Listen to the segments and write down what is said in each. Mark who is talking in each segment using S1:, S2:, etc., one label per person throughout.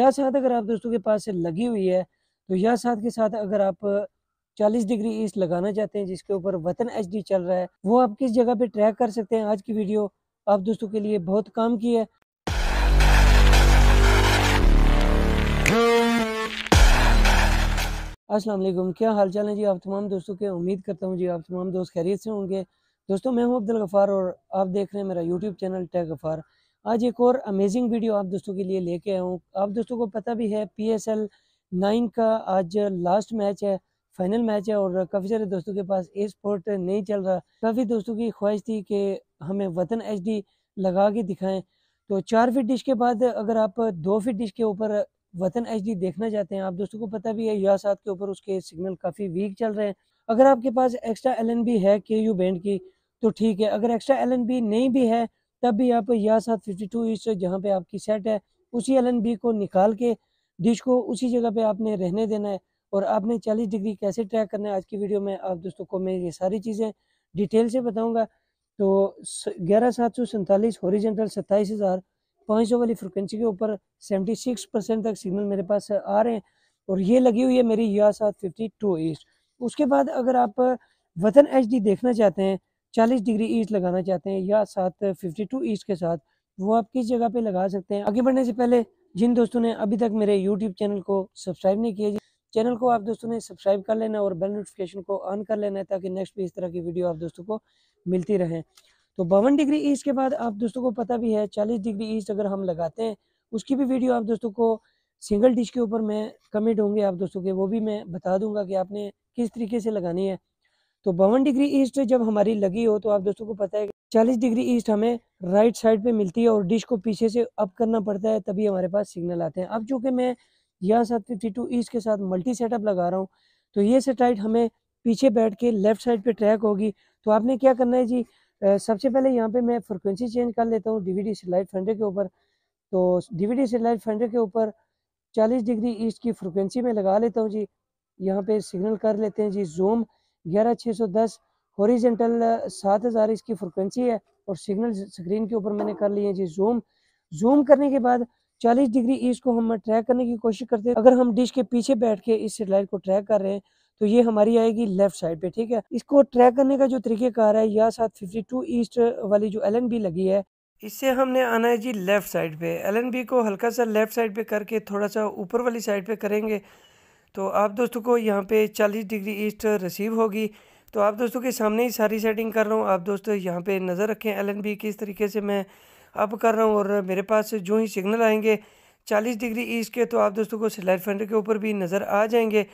S1: यह साथ अगर आप दोस्तों के पास लगी हुई है तो या साथ के साथ अगर आप 40 डिग्री ईस्ट लगाना चाहते हैं जिसके ऊपर वतन एच चल रहा है वो आप किस जगह पे ट्रैक कर सकते हैं आज की वीडियो आप दोस्तों के लिए बहुत काम की है अस्सलाम वालेकुम क्या हाल चाल है जी आप तमाम दोस्तों के उम्मीद करता हूँ जी आप तमाम दोस्त खैरियत से होंगे दोस्तों मैं हूँ अब्दुल गफ़ार और आप देख रहे हैं मेरा यूट्यूब चैनल टैग गफ़ार आज एक और अमेजिंग वीडियो आप दोस्तों के लिए लेके आया हूँ आप दोस्तों को पता भी है पी एस एल नाइन का आज लास्ट मैच है फाइनल मैच है और काफ़ी सारे दोस्तों के पास ए स्पोर्ट नहीं चल रहा काफ़ी दोस्तों की ख्वाहिश थी कि हमें वतन एच डी लगा के दिखाएं तो चार फीट डिश के बाद अगर आप दो फीट डिश के ऊपर वतन एच डी देखना चाहते हैं आप दोस्तों को पता भी है या सात के ऊपर उसके सिग्नल काफ़ी वीक चल रहे हैं अगर आपके पास एक्स्ट्रा एल एन बी है के यू बैंड की तो ठीक है अगर एक्स्ट्रा एल एन बी नहीं भी है तब भी आप या साथ फिफ्टी टू इस जहाँ पे आपकी सेट है उसी एल बी को निकाल के डिश को उसी जगह पे आपने रहने देना है और आपने 40 डिग्री कैसे ट्रैक करना है आज की वीडियो में आप दोस्तों को मैं ये सारी चीज़ें डिटेल से बताऊंगा तो ग्यारह सात सौ सैंतालीस हॉरिजेंटल सत्ताईस हज़ार पाँच सौ वाली फ्रिक्वेंसी के ऊपर सेवेंटी सिक्स परसेंट तक सिग्नल मेरे पास आ रहे हैं और ये लगी हुई है मेरी या सात फिफ्टी टू ईस्ट उसके बाद अगर आप वतन एच देखना चाहते हैं 40 डिग्री ईस्ट लगाना चाहते हैं या साथ 52 ईस्ट के साथ वो आप किस जगह पे लगा सकते हैं आगे बढ़ने से पहले जिन दोस्तों ने अभी तक मेरे यूट्यूब चैनल को सब्सक्राइब नहीं किया चैनल को आप दोस्तों ने सब्सक्राइब कर लेना और बेल नोटिफिकेशन को ऑन कर लेना है ताकि नेक्स्ट भी इस तरह की वीडियो आप दोस्तों को मिलती रहे तो बावन डिग्री ईस्ट के बाद आप दोस्तों को पता भी है चालीस डिग्री ईस्ट अगर हम लगाते हैं उसकी भी वीडियो आप दोस्तों को सिंगल डिश के ऊपर मैं कमेंट होंगे आप दोस्तों के वो भी मैं बता दूंगा कि आपने किस तरीके से लगानी है तो बावन डिग्री ईस्ट जब हमारी लगी हो तो आप दोस्तों को पता है चालीस डिग्री ईस्ट हमें राइट साइड पे मिलती है और डिश को पीछे से अप करना पड़ता है तभी हमारे पास सिग्नल आते हैं अब चूंकि मैं यहाँ साथ फिफ्टी टू ईस्ट के साथ मल्टी सेटअप लगा रहा हूँ तो ये सेटेलाइट हमें पीछे बैठ के लेफ्ट साइड पे ट्रैक होगी तो आपने क्या करना है जी सबसे पहले यहाँ पे मैं फ्रिक्वेंसी चेंज कर लेता हूँ डीवीडी सेटेलाइट फंडर के ऊपर तो डीवीडी सेटेलाइट फेंडर के ऊपर चालीस डिग्री ईस्ट की फ्रिक्वेंसी में लगा लेता हूँ जी यहाँ पे सिग्नल कर लेते हैं जी जूम ग्यारह छः सौ दस हॉरिजेंटल सात हज़ार इसकी फ्रिक्वेंसी है और सिग्नल स्क्रीन के ऊपर मैंने कर लिए जी जूम जूम करने के बाद 40 डिग्री ईस्ट को हम ट्रैक करने की कोशिश करते हैं अगर हम डिश के पीछे बैठ के इस सेटेलाइट को ट्रैक कर रहे हैं तो ये हमारी आएगी लेफ्ट साइड पे ठीक है इसको ट्रैक करने का जो तरीकेकार है या साथ 52 ईस्ट वाली जो एल लगी है इससे हमने आना है जी लेफ़्ट साइड पे एल को हल्का सा लेफ़्ट साइड पे करके थोड़ा सा ऊपर वाली साइड पे करेंगे तो आप दोस्तों को यहाँ पे 40 डिग्री ईस्ट रिसीव होगी तो आप दोस्तों के सामने ही सारी सेटिंग कर रहा हूँ आप दोस्तों यहाँ पे नज़र रखें एल किस तरीके से मैं अप कर रहा हूँ और मेरे पास जो ही सिग्नल आएंगे चालीस डिग्री ईस्ट के तो आप दोस्तों को स्लाइड फेंडर के ऊपर भी नज़र आ जाएंगे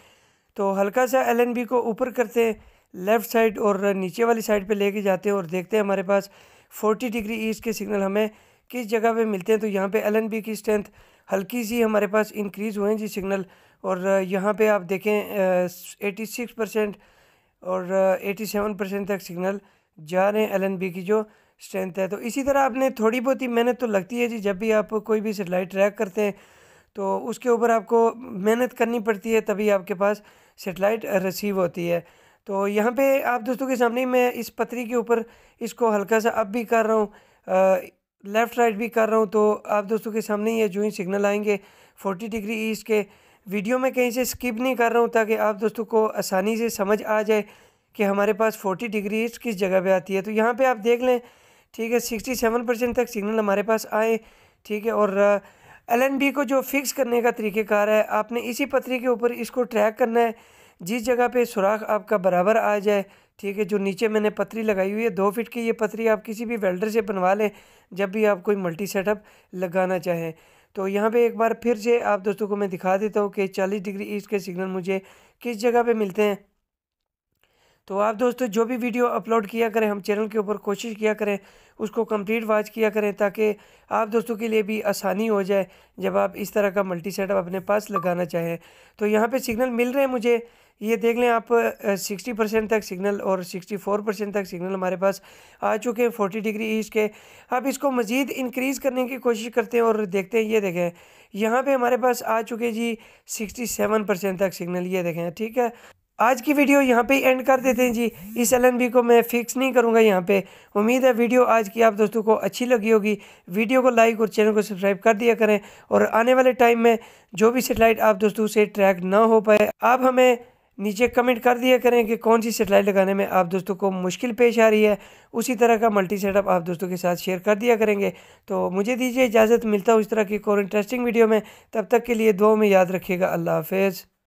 S1: तो हल्का सा एल को ऊपर करते हैं लेफ़्ट साइड और नीचे वाली साइड पर लेके जाते हैं और देखते हैं हमारे पास फोर्टी डिग्री ईस्ट के सिग्नल हमें किस जगह पर मिलते हैं तो यहाँ पर एल की स्ट्रेंथ हल्की सी हमारे पास इंक्रीज़ हुए हैं जी सिग्नल और यहाँ पे आप देखें एटी सिक्स परसेंट और एटी सेवन परसेंट तक सिग्नल जा रहे हैं एल की जो स्ट्रेंथ है तो इसी तरह आपने थोड़ी बहुत ही मेहनत तो लगती है जी जब भी आप कोई भी सेटेलाइट ट्रैक करते हैं तो उसके ऊपर आपको मेहनत करनी पड़ती है तभी आपके पास सेटेलाइट रिसीव होती है तो यहाँ पे आप दोस्तों के सामने मैं इस पथरी के ऊपर इसको हल्का सा अप भी कर रहा हूँ लेफ़्ट राइट भी कर रहा हूँ तो आप दोस्तों के सामने ये जो ही सिग्नल आएंगे फोर्टी डिग्री ईस्ट के वीडियो में कहीं से स्किप नहीं कर रहा हूँ ताकि आप दोस्तों को आसानी से समझ आ जाए कि हमारे पास 40 डिग्री ईस्ट किस जगह पे आती है तो यहाँ पे आप देख लें ठीक है 67 परसेंट तक सिग्नल हमारे पास आए ठीक है और एल को जो फिक्स करने का तरीक़ेकार है आपने इसी पथरी के ऊपर इसको ट्रैक करना है जिस जगह पे सुराख आपका बराबर आ जाए ठीक है जो नीचे मैंने पथरी लगाई हुई है दो फिट की ये पथरी आप किसी भी वेल्डर से बनवा लें जब भी आप कोई मल्टी सेटअप लगाना चाहें तो यहाँ पे एक बार फिर से आप दोस्तों को मैं दिखा देता हूँ कि 40 डिग्री ईस्ट के सिग्नल मुझे किस जगह पे मिलते हैं तो आप दोस्तों जो भी वीडियो अपलोड किया करें हम चैनल के ऊपर कोशिश किया करें उसको कंप्लीट वॉच किया करें ताकि आप दोस्तों के लिए भी आसानी हो जाए जब आप इस तरह का मल्टी सेटअप अपने पास लगाना चाहें तो यहाँ पे सिग्नल मिल रहे हैं मुझे ये देख लें आप सिक्सटी परसेंट तक सिग्नल और सिक्सटी फोर परसेंट तक सिग्नल हमारे पास आ चुके हैं फोर्टी डिग्री ईस्ट के अब इसको मज़ीद इंक्रीज़ करने की कोशिश करते हैं और देखते हैं ये देखें यहाँ पर हमारे पास आ चुके जी सिक्सटी सेवन परसेंट तक सिग्नल ये देखें ठीक है आज की वीडियो यहाँ पे एंड कर देते हैं जी इस एल को मैं फिक्स नहीं करूँगा यहाँ पे उम्मीद है वीडियो आज की आप दोस्तों को अच्छी लगी होगी वीडियो को लाइक और चैनल को सब्सक्राइब कर दिया करें और आने वाले टाइम में जो भी सेटेलाइट आप दोस्तों से ट्रैक ना हो पाए आप हमें नीचे कमेंट कर दिया करें कि कौन सी सेटेलाइट लगाने में आप दोस्तों को मुश्किल पेश आ रही है उसी तरह का मल्टी सेटअप आप दोस्तों के साथ शेयर कर दिया करेंगे तो मुझे दीजिए इजाज़त मिलता हूँ इस तरह की और इंटरेस्टिंग वीडियो में तब तक के लिए दो में याद रखिएगा अल्लाह हाफिज़